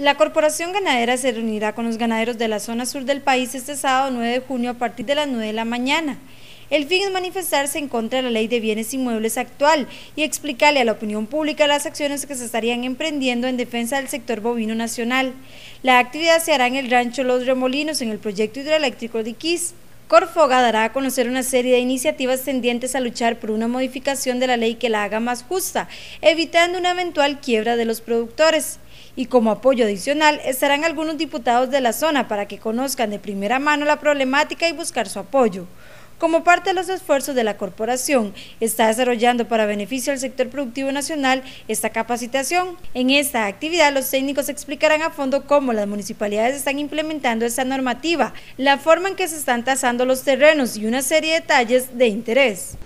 La Corporación Ganadera se reunirá con los ganaderos de la zona sur del país este sábado 9 de junio a partir de las 9 de la mañana. El fin es manifestarse en contra de la ley de bienes inmuebles actual y explicarle a la opinión pública las acciones que se estarían emprendiendo en defensa del sector bovino nacional. La actividad se hará en el rancho Los Remolinos en el proyecto hidroeléctrico de Quis. Corfoga dará a conocer una serie de iniciativas tendientes a luchar por una modificación de la ley que la haga más justa, evitando una eventual quiebra de los productores. Y como apoyo adicional estarán algunos diputados de la zona para que conozcan de primera mano la problemática y buscar su apoyo como parte de los esfuerzos de la corporación. Está desarrollando para beneficio del sector productivo nacional esta capacitación. En esta actividad los técnicos explicarán a fondo cómo las municipalidades están implementando esta normativa, la forma en que se están tasando los terrenos y una serie de detalles de interés.